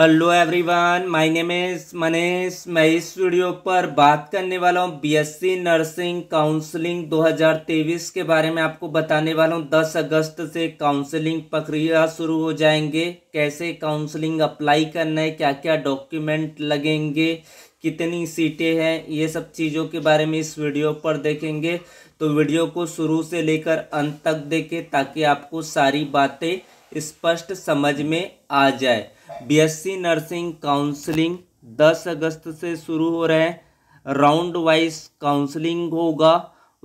hello everyone my name is Manish मैं इस video पर बात करने वाला हूँ बीएससी नर्सिंग काउंसलिंग 2023 के बारे में आपको बताने वाला हूँ 10 अगस्त से काउंसलिंग प्रक्रिया शुरू हो जाएंगे कैसे काउंसलिंग अप्लाई करना है क्या क्या डॉक्यूमेंट लगेंगे कितनी सीटें हैं ये सब चीज़ों के बारे में इस वीडियो पर देखेंगे तो वीडियो को शुरू से लेकर अंत तक देखें ताकि आपको सारी बातें स्पष्ट समझ में आ जाए बीएससी नर्सिंग काउंसलिंग 10 अगस्त से शुरू हो रहे हैं राउंड वाइज काउंसलिंग होगा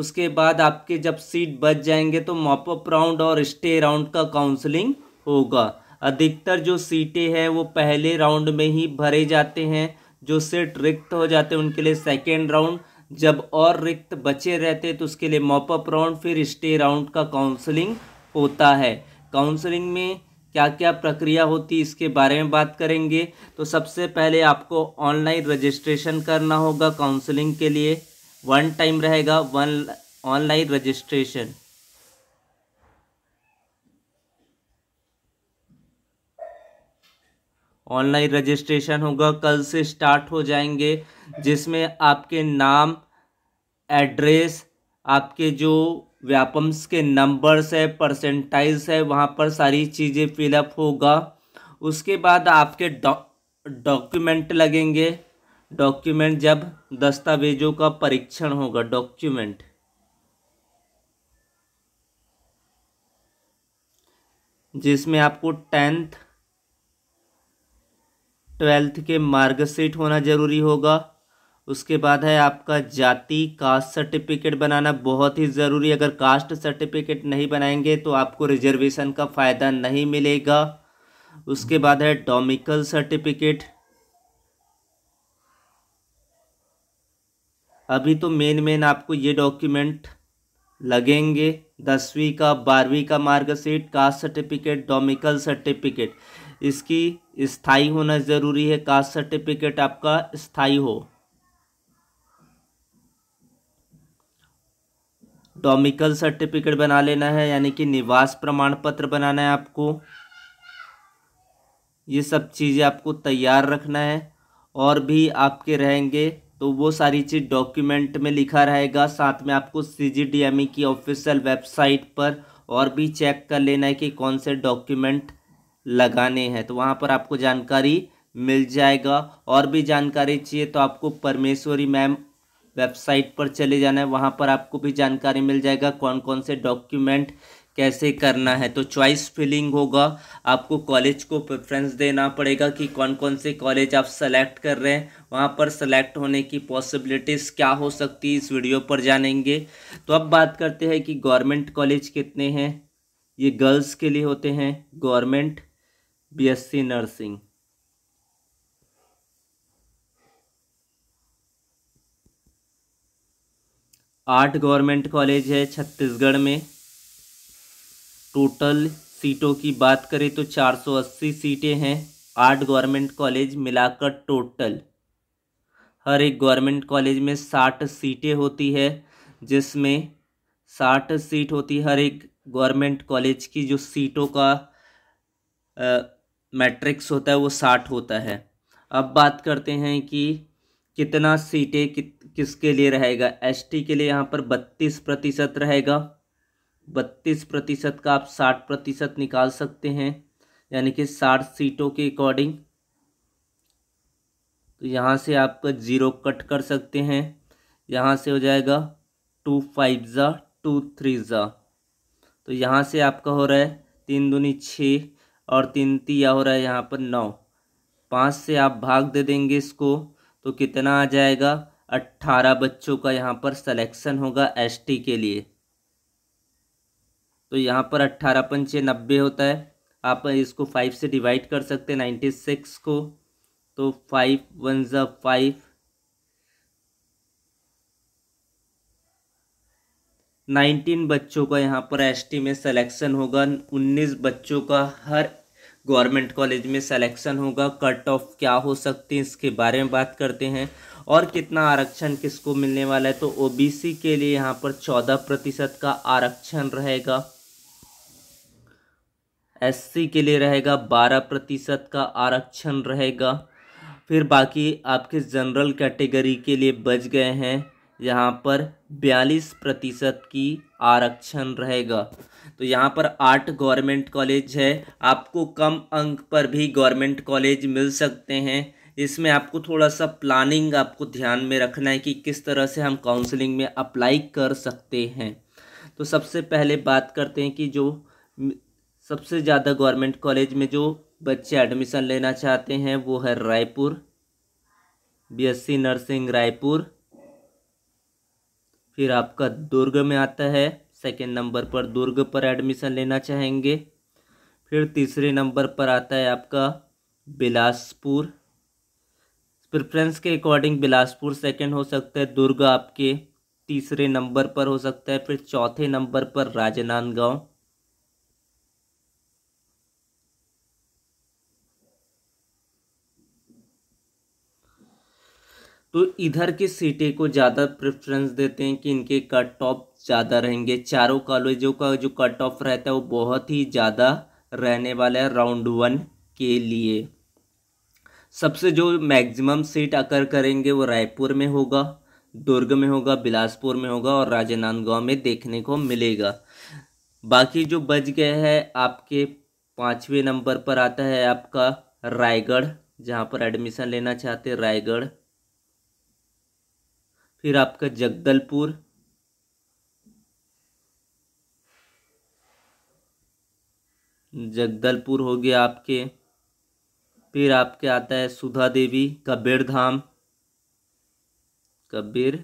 उसके बाद आपके जब सीट बच जाएंगे तो मॉपअप राउंड और स्टे राउंड का काउंसलिंग होगा अधिकतर जो सीटें हैं वो पहले राउंड में ही भरे जाते हैं जो सीट रिक्त हो जाते हैं उनके लिए सेकेंड राउंड जब और रिक्त बचे रहते तो उसके लिए मॉपअप राउंड फिर स्टे राउंड का काउंसलिंग होता है काउंसलिंग में क्या क्या प्रक्रिया होती इसके बारे में बात करेंगे तो सबसे पहले आपको ऑनलाइन रजिस्ट्रेशन करना होगा काउंसलिंग के लिए वन टाइम रहेगा one online registration online registration होगा कल से स्टार्ट हो जाएंगे जिसमें आपके नाम एड्रेस आपके जो व्यापम्स के नंबर्स है परसेंटाइज है वहाँ पर सारी चीज़ें फिलअप होगा उसके बाद आपके डॉक्यूमेंट लगेंगे डॉक्यूमेंट जब दस्तावेजों का परीक्षण होगा डॉक्यूमेंट जिसमें आपको टेंथ ट्वेल्थ के मार्कशीट होना ज़रूरी होगा उसके बाद है आपका जाति कास्ट सर्टिफिकेट बनाना बहुत ही ज़रूरी अगर कास्ट सर्टिफिकेट नहीं बनाएंगे तो आपको रिजर्वेशन का फ़ायदा नहीं मिलेगा उसके बाद है डोमिकल सर्टिफिकेट अभी तो मेन मेन आपको ये डॉक्यूमेंट लगेंगे दसवीं का बारहवीं का marksheet caste certificate domicile certificate इसकी स्थाई होना ज़रूरी है कास्ट सर्टिफिकेट आपका स्थाई हो डोमिकल सर्टिफिकेट बना लेना है यानी कि निवास प्रमाण पत्र बनाना है आपको ये सब चीज़ें आपको तैयार रखना है और भी आपके रहेंगे तो वो सारी चीज़ डॉक्यूमेंट में लिखा रहेगा साथ में आपको सी जी की ऑफिशियल वेबसाइट पर और भी चेक कर लेना है कि कौन से डॉक्यूमेंट लगाने हैं तो वहाँ पर आपको जानकारी मिल जाएगा और भी जानकारी चाहिए तो आपको परमेश्वरी मैम वेबसाइट पर चले जाना है वहाँ पर आपको भी जानकारी मिल जाएगा कौन कौन से डॉक्यूमेंट कैसे करना है तो चॉइस फिलिंग होगा आपको कॉलेज को प्रेफरेंस देना पड़ेगा कि कौन कौन से कॉलेज आप सेलेक्ट कर रहे हैं वहाँ पर सेलेक्ट होने की पॉसिबिलिटीज़ क्या हो सकती है इस वीडियो पर जानेंगे तो अब बात करते हैं कि गवर्नमेंट कॉलेज कितने हैं ये गर्ल्स के लिए होते हैं गवर्नमेंट बीएससी नर्सिंग आठ गवर्नमेंट कॉलेज है छत्तीसगढ़ में टोटल सीटों की बात करें तो 480 सीटें हैं आठ गवर्नमेंट कॉलेज मिलाकर टोटल हर एक गवर्नमेंट कॉलेज में साठ सीटें होती है जिसमें साठ सीट होती हर एक गवर्नमेंट कॉलेज की जो सीटों का मैट्रिक्स होता है वो साठ होता है अब बात करते हैं कि कितना सीटें कि, किसके लिए रहेगा एसटी के लिए यहाँ पर बत्तीस प्रतिशत रहेगा बत्तीस प्रतिशत का आप साठ प्रतिशत निकाल सकते हैं यानी कि साठ सीटों के अकॉर्डिंग तो यहाँ से आपका ज़ीरो कट कर सकते हैं यहाँ से हो जाएगा टू फाइव ज़ा टू थ्री ज़ा तो यहाँ से आपका हो रहा है तीन दूनी छः और तीन तीया हो रहा है यहाँ पर नौ पाँच से आप भाग दे देंगे इसको तो कितना आ जाएगा अट्ठारह बच्चों का यहाँ पर सिलेक्शन होगा एसटी के लिए तो यहाँ पर अट्ठारह पंचे नब्बे होता है आप इसको फाइव से डिवाइड कर सकते हैं नाइन्टी सिक्स को तो फाइव वन ज़ा फाइव नाइनटीन बच्चों का यहाँ पर एसटी में सिलेक्शन होगा उन्नीस बच्चों का हर गवर्नमेंट कॉलेज में सिलेक्शन होगा कट ऑफ क्या हो सकते हैं इसके बारे में बात करते हैं और कितना आरक्षण किसको मिलने वाला है तो ओबीसी के लिए यहाँ पर चौदह प्रतिशत का आरक्षण रहेगा एससी के लिए रहेगा बारह प्रतिशत का आरक्षण रहेगा फिर बाकी आपके जनरल कैटेगरी के लिए बच गए हैं यहाँ पर बयालीस प्रतिशत की आरक्षण रहेगा तो यहाँ पर आठ गवर्नमेंट कॉलेज है आपको कम अंक पर भी गवर्नमेंट कॉलेज मिल सकते हैं इसमें आपको थोड़ा सा प्लानिंग आपको ध्यान में रखना है कि किस तरह से हम काउंसलिंग में अप्लाई कर सकते हैं तो सबसे पहले बात करते हैं कि जो सबसे ज़्यादा गवर्नमेंट कॉलेज में जो बच्चे एडमिशन लेना चाहते हैं वो है रायपुर बीएससी नर्सिंग रायपुर फिर आपका दुर्ग में आता है सेकेंड नंबर पर दुर्ग पर एडमिशन लेना चाहेंगे फिर तीसरे नंबर पर आता है आपका बिलासपुर प्रेफरेंस के अकॉर्डिंग बिलासपुर सेकेंड हो सकता है दुर्ग आपके तीसरे नंबर पर हो सकता है फिर चौथे नंबर पर राजनांदगांव तो इधर की सीटें को ज़्यादा प्रेफरेंस देते हैं कि इनके कट ऑफ ज़्यादा रहेंगे चारों कॉलेजों का जो कट ऑफ रहता है वो बहुत ही ज़्यादा रहने वाला है राउंड वन के लिए सबसे जो मैक्सिमम सीट अकर करेंगे वो रायपुर में होगा दुर्ग में होगा बिलासपुर में होगा और राजनांदगांव में देखने को मिलेगा बाकी जो बच गए है आपके पाँचवें नंबर पर आता है आपका रायगढ़ जहाँ पर एडमिशन लेना चाहते रायगढ़ फिर आपका जगदलपुर जगदलपुर हो गया आपके फिर आपके आता है सुधा देवी कबीर धाम कबीर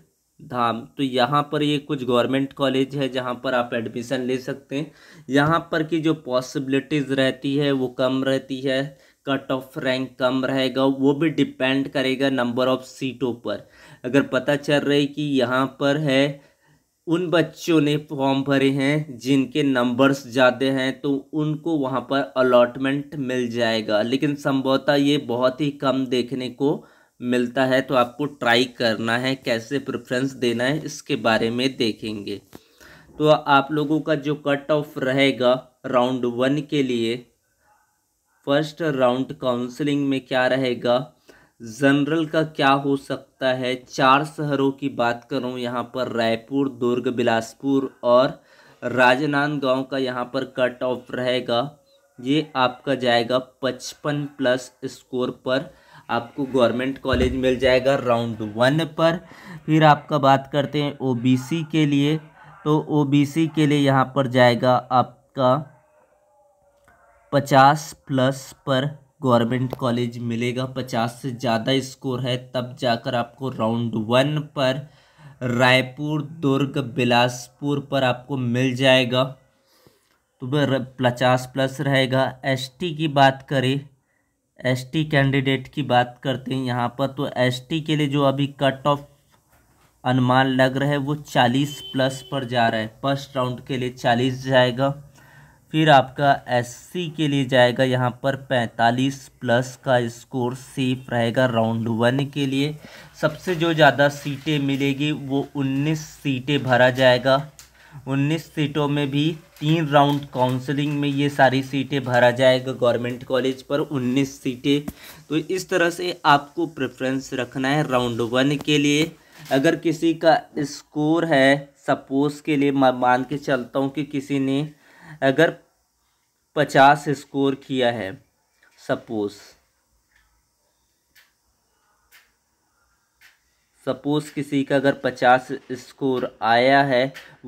धाम तो यहाँ पर ये कुछ गवर्नमेंट कॉलेज है जहाँ पर आप एडमिशन ले सकते हैं यहाँ पर की जो पॉसिबिलिटीज़ रहती है वो कम रहती है कट ऑफ रैंक कम रहेगा वो भी डिपेंड करेगा नंबर ऑफ सीटों पर अगर पता चल रहा है कि यहाँ पर है उन बच्चों ने फॉर्म भरे हैं जिनके नंबर्स ज़्यादा हैं तो उनको वहाँ पर अलॉटमेंट मिल जाएगा लेकिन संभवतः ये बहुत ही कम देखने को मिलता है तो आपको ट्राई करना है कैसे प्रेफरेंस देना है इसके बारे में देखेंगे तो आप लोगों का जो कट ऑफ रहेगा राउंड वन के लिए फर्स्ट राउंड काउंसलिंग में क्या रहेगा जनरल का क्या हो सकता है चार शहरों की बात करूं यहाँ पर रायपुर दुर्ग बिलासपुर और राजनांदगांव का यहाँ पर कट ऑफ रहेगा ये आपका जाएगा पचपन प्लस स्कोर पर आपको गवर्नमेंट कॉलेज मिल जाएगा राउंड वन पर फिर आपका बात करते हैं ओबीसी के लिए तो ओबीसी के लिए यहाँ पर जाएगा आपका पचास प्लस पर गवर्नमेंट कॉलेज मिलेगा पचास से ज़्यादा स्कोर है तब जाकर आपको राउंड वन पर रायपुर दुर्ग बिलासपुर पर आपको मिल जाएगा तो वह पचास प्लस रहेगा एसटी की बात करें एसटी कैंडिडेट की बात करते हैं यहाँ पर तो एसटी के लिए जो अभी कट ऑफ अनुमान लग रहा है वो चालीस प्लस पर जा रहा है फर्स्ट राउंड के लिए चालीस जाएगा फिर आपका एससी के लिए जाएगा यहाँ पर 45 प्लस का स्कोर सेफ रहेगा राउंड वन के लिए सबसे जो ज़्यादा सीटें मिलेगी वो 19 सीटें भरा जाएगा 19 सीटों में भी तीन राउंड काउंसलिंग में ये सारी सीटें भरा जाएगा गवर्नमेंट कॉलेज पर 19 सीटें तो इस तरह से आपको प्रेफरेंस रखना है राउंड वन के लिए अगर किसी का स्कोर है सपोज के लिए मैं मान के चलता हूँ कि किसी ने अगर पचास स्कोर किया है सपोज सपोज किसी का अगर पचास स्कोर आया है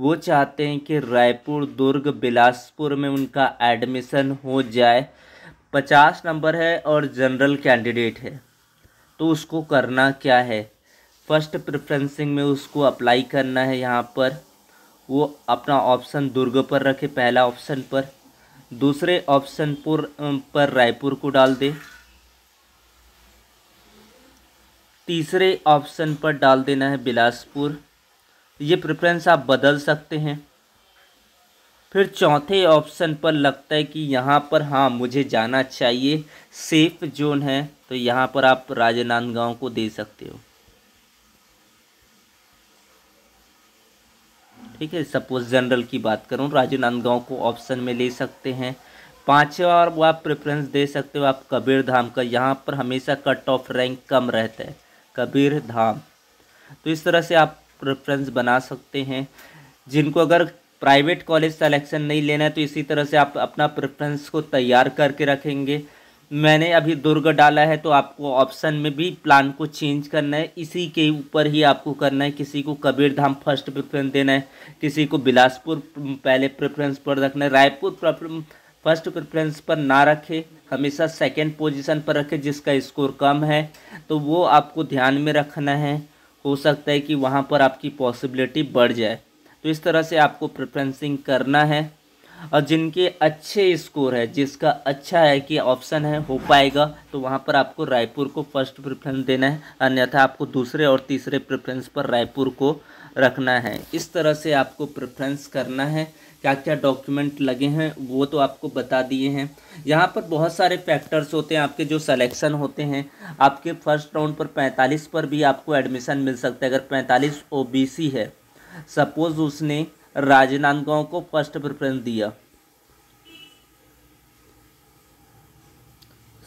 वो चाहते हैं कि रायपुर दुर्ग बिलासपुर में उनका एडमिशन हो जाए पचास नंबर है और जनरल कैंडिडेट है तो उसको करना क्या है फर्स्ट प्रेफरेंसिंग में उसको अप्लाई करना है यहाँ पर वो अपना ऑप्शन दुर्ग पर रखे पहला ऑप्शन पर दूसरे ऑप्शन पर पर रायपुर को डाल दें तीसरे ऑप्शन पर डाल देना है बिलासपुर ये प्रेफरेंस आप बदल सकते हैं फिर चौथे ऑप्शन पर लगता है कि यहाँ पर हाँ मुझे जाना चाहिए सेफ जोन है तो यहाँ पर आप राजनांदगांव को दे सकते हो ठीक है सपोज जनरल की बात करूँ राजू नांदगांव को ऑप्शन में ले सकते हैं पाँचवा और आप प्रेफरेंस दे सकते हो आप कबीर धाम का यहाँ पर हमेशा कट ऑफ रैंक कम रहता है कबीर धाम तो इस तरह से आप प्रेफरेंस बना सकते हैं जिनको अगर प्राइवेट कॉलेज सेलेक्शन नहीं लेना है तो इसी तरह से आप अपना प्रेफरेंस को तैयार करके रखेंगे मैंने अभी दुर्ग डाला है तो आपको ऑप्शन में भी प्लान को चेंज करना है इसी के ऊपर ही आपको करना है किसी को कबीर धाम फर्स्ट प्रेफरेंस देना है किसी को बिलासपुर पहले प्रेफरेंस पर रखना है रायपुर फर्स्ट प्रेफरेंस पर ना रखें हमेशा सेकंड पोजीशन पर रखें जिसका स्कोर कम है तो वो आपको ध्यान में रखना है हो सकता है कि वहाँ पर आपकी पॉसिबिलिटी बढ़ जाए तो इस तरह से आपको प्रेफरेंसिंग करना है और जिनके अच्छे स्कोर है जिसका अच्छा है कि ऑप्शन है हो पाएगा तो वहाँ पर आपको रायपुर को फर्स्ट प्रेफरेंस देना है अन्यथा आपको दूसरे और तीसरे प्रेफरेंस पर रायपुर को रखना है इस तरह से आपको प्रेफरेंस करना है क्या क्या डॉक्यूमेंट लगे हैं वो तो आपको बता दिए हैं यहाँ पर बहुत सारे फैक्टर्स होते हैं आपके जो सलेक्शन होते हैं आपके फर्स्ट राउंड पर पैंतालीस पर भी आपको एडमिशन मिल सकता है अगर पैंतालीस ओ है सपोज़ उसने राजनांदगांव को फर्स्ट प्रेफरेंस दिया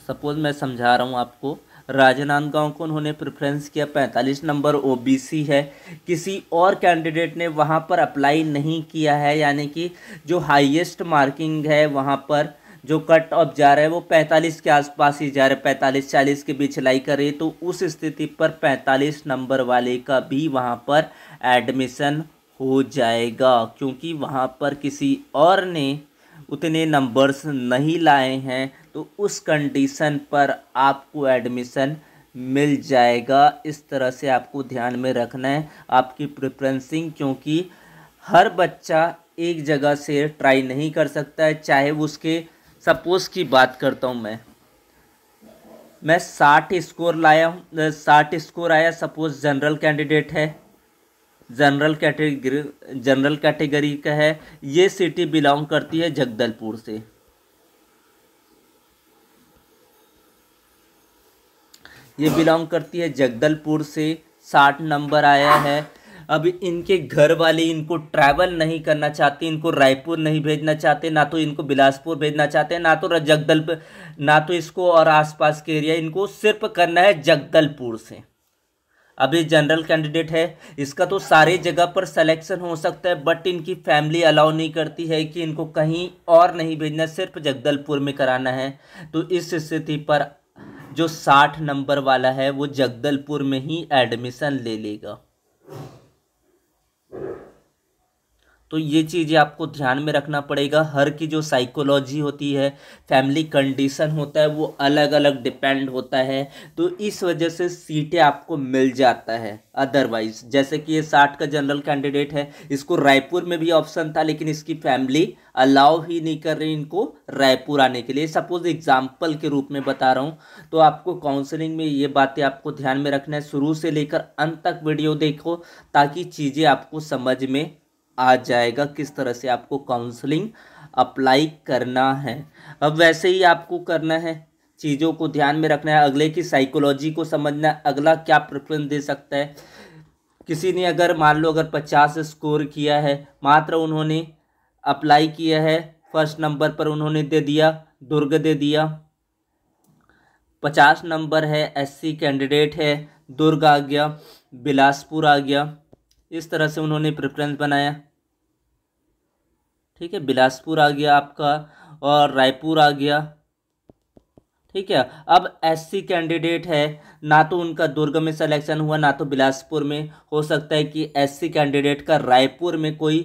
सपोज मैं समझा रहा हूँ आपको राजनांदगांव को उन्होंने प्रेफरेंस किया पैंतालीस नंबर ओबीसी है किसी और कैंडिडेट ने वहाँ पर अप्लाई नहीं किया है यानी कि जो हाईएस्ट मार्किंग है वहाँ पर जो कट ऑफ जा रहा है वो पैंतालीस के आसपास ही जा रहा है पैंतालीस चालीस के बीच लाई कर रही है तो उस स्थिति पर पैंतालीस नंबर वाले का भी वहाँ पर एडमिशन हो जाएगा क्योंकि वहाँ पर किसी और ने उतने नंबर्स नहीं लाए हैं तो उस कंडीशन पर आपको एडमिशन मिल जाएगा इस तरह से आपको ध्यान में रखना है आपकी प्रिफ्रेंसिंग क्योंकि हर बच्चा एक जगह से ट्राई नहीं कर सकता है चाहे वो उसके सपोज़ की बात करता हूँ मैं मैं साठ स्कोर लाया हूँ साठ स्कोर आया सपोज़ जनरल कैंडिडेट है जनरल कैटेगरी जनरल कैटेगरी का है ये सिटी बिलोंग करती है जगदलपुर से ये बिलोंग करती है जगदलपुर से साठ नंबर आया है अब इनके घर वाले इनको ट्रैवल नहीं करना चाहते इनको रायपुर नहीं भेजना चाहते ना तो इनको बिलासपुर भेजना चाहते ना तो जगदलपुर ना तो इसको और आसपास के एरिया इनको सिर्फ करना है जगदलपुर से अभी जनरल कैंडिडेट है इसका तो सारे जगह पर सिलेक्शन हो सकता है बट इनकी फैमिली अलाउ नहीं करती है कि इनको कहीं और नहीं भेजना सिर्फ जगदलपुर में कराना है तो इस स्थिति पर जो साठ नंबर वाला है वो जगदलपुर में ही एडमिशन ले लेगा तो ये चीज़ें आपको ध्यान में रखना पड़ेगा हर की जो साइकोलॉजी होती है फैमिली कंडीशन होता है वो अलग अलग डिपेंड होता है तो इस वजह से सीटें आपको मिल जाता है अदरवाइज जैसे कि ये साठ का जनरल कैंडिडेट है इसको रायपुर में भी ऑप्शन था लेकिन इसकी फैमिली अलाउ ही नहीं कर रही इनको रायपुर आने के लिए सपोज एग्जाम्पल के रूप में बता रहा हूँ तो आपको काउंसलिंग में ये बातें आपको ध्यान में रखना है शुरू से लेकर अंत तक वीडियो देखो ताकि चीज़ें आपको समझ में आ जाएगा किस तरह से आपको काउंसलिंग अप्लाई करना है अब वैसे ही आपको करना है चीज़ों को ध्यान में रखना है अगले की साइकोलॉजी को समझना अगला क्या प्रेफरेंस दे सकता है किसी ने अगर मान लो अगर पचास स्कोर किया है मात्र उन्होंने अप्लाई किया है फर्स्ट नंबर पर उन्होंने दे दिया दुर्ग दे दिया पचास नंबर है एससी कैंडिडेट है दुर्ग आ गया बिलासपुर आ गया इस तरह से उन्होंने प्रेफरेंस बनाया ठीक है बिलासपुर आ गया आपका और रायपुर आ गया ठीक है अब एससी कैंडिडेट है ना तो उनका दुर्ग में सिलेक्शन हुआ ना तो बिलासपुर में हो सकता है कि एससी कैंडिडेट का रायपुर में कोई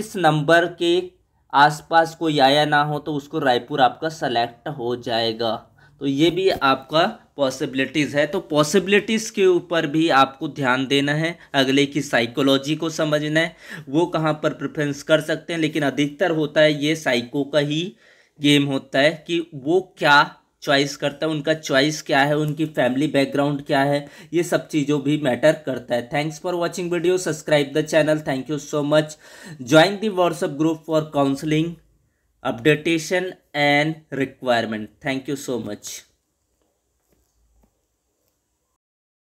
इस नंबर के आसपास कोई आया ना हो तो उसको रायपुर आपका सेलेक्ट हो जाएगा तो ये भी आपका पॉसिबिलिटीज़ है तो पॉसिबिलिटीज़ के ऊपर भी आपको ध्यान देना है अगले की साइकोलॉजी को समझना है वो कहाँ पर प्रेफरेंस कर सकते हैं लेकिन अधिकतर होता है ये साइको का ही गेम होता है कि वो क्या चॉइस करता है उनका चॉइस क्या है उनकी फैमिली बैकग्राउंड क्या है ये सब चीज़ों भी मैटर करता है thanks for watching video subscribe the channel thank you so much join the WhatsApp group for counselling updatation and requirement thank you so much